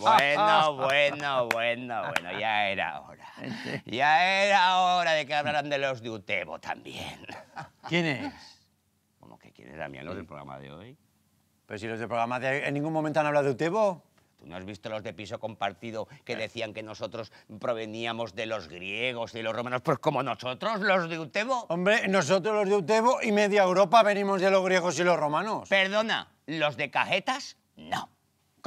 Bueno, bueno, bueno, bueno, ya era hora. Ya era hora de que hablaran de los de Utebo también. ¿Quién es? ¿Cómo que quién es, los del programa de hoy? Pero si los del programa de hoy en ningún momento han hablado de Utebo. ¿Tú no has visto los de piso compartido que decían que nosotros proveníamos de los griegos y los romanos? Pues como nosotros, los de Utebo. Hombre, nosotros los de Utebo y media Europa venimos de los griegos y los romanos. Perdona, ¿los de cajetas? No.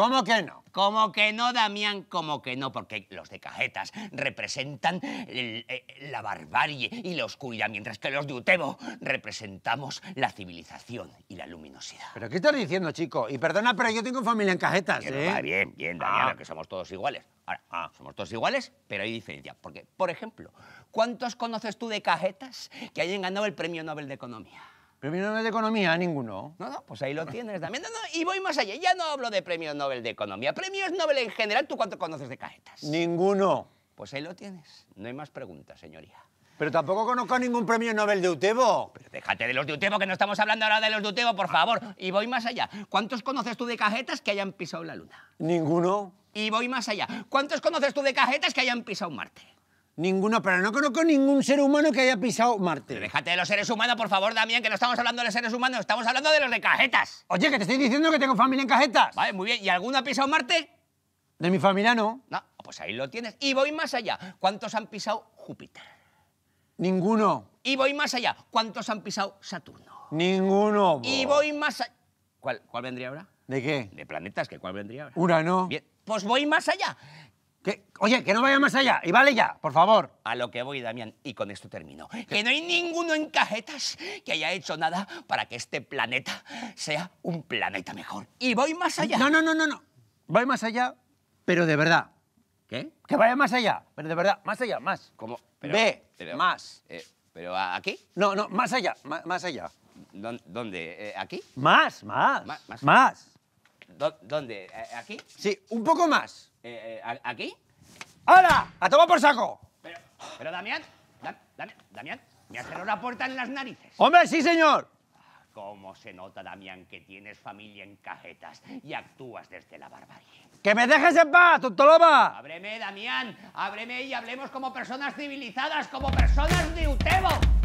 ¿Cómo que no? Como que no, Damián, como que no, porque los de cajetas representan eh, la barbarie y la oscuridad, mientras que los de Utebo representamos la civilización y la luminosidad. ¿Pero qué estás diciendo, chico? Y perdona, pero yo tengo familia en cajetas, bien, ¿eh? bien, Damián, ah. que somos todos iguales. Ahora, ah, somos todos iguales, pero hay diferencia. Porque, por ejemplo, ¿cuántos conoces tú de cajetas que hayan ganado el Premio Nobel de Economía? ¿Premio Nobel de Economía? Ninguno. No, no, pues ahí lo tienes también. No, no, y voy más allá. Ya no hablo de premio Nobel de Economía. Premios Nobel en general, ¿tú cuánto conoces de cajetas? Ninguno. Pues ahí lo tienes. No hay más preguntas, señoría. Pero tampoco conozco ningún premio Nobel de Utebo. Pero déjate de los de Utebo, que no estamos hablando ahora de los de Utebo, por favor. Y voy más allá. ¿Cuántos conoces tú de cajetas que hayan pisado la luna? Ninguno. Y voy más allá. ¿Cuántos conoces tú de cajetas que hayan pisado Marte? Ninguno, pero no conozco ningún ser humano que haya pisado Marte. Pero déjate de los seres humanos, por favor, Damián, que no estamos hablando de seres humanos, estamos hablando de los de cajetas. Oye, que te estoy diciendo que tengo familia en cajetas. Vale, muy bien. ¿Y alguno ha pisado Marte? De mi familia no. No, pues ahí lo tienes. Y voy más allá. ¿Cuántos han pisado Júpiter? Ninguno. Y voy más allá. ¿Cuántos han pisado Saturno? Ninguno. Y voy más allá. ¿Cuál, ¿Cuál vendría ahora? ¿De qué? De planetas, que cuál vendría ahora. Urano. Bien, pues voy más allá. Oye, que no vaya más allá. Y vale ya, por favor. A lo que voy, Damián, y con esto termino. Que no hay ninguno en cajetas que haya hecho nada para que este planeta sea un planeta mejor. Y voy más allá. No, no, no, no, no. Voy más allá, pero de verdad. ¿Qué? Que vaya más allá, pero de verdad, más allá, más. ¿Cómo? Pero, Ve, más. Eh, ¿Pero aquí? No, no, más allá, más, allá. ¿Dónde? Eh, ¿Aquí? más, más. más. más. ¿Dónde? ¿Aquí? Sí, un poco más. Eh, eh, ¿Aquí? ¡Hala! ¡A toma por saco! Pero, pero Damián, da, Damián, me cerrado la puerta en las narices. ¡Hombre, sí, señor! ¿Cómo se nota, Damián, que tienes familia en cajetas y actúas desde la barbarie? ¡Que me dejes en paz, tontoloma! ¡Ábreme, Damián! ¡Ábreme y hablemos como personas civilizadas, como personas de Utebo!